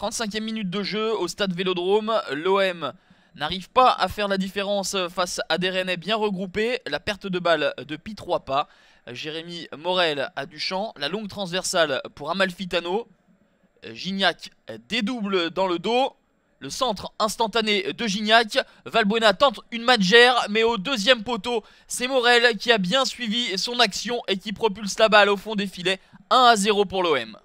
35e minute de jeu au stade Vélodrome. L'OM n'arrive pas à faire la différence face à des Rennais bien regroupés. La perte de balle Pi 3 pas. Jérémy Morel à Duchamp. La longue transversale pour Amalfitano. Gignac dédouble dans le dos. Le centre instantané de Gignac. Valbuena tente une magère, mais au deuxième poteau, c'est Morel qui a bien suivi son action et qui propulse la balle au fond des filets. 1 à 0 pour l'OM.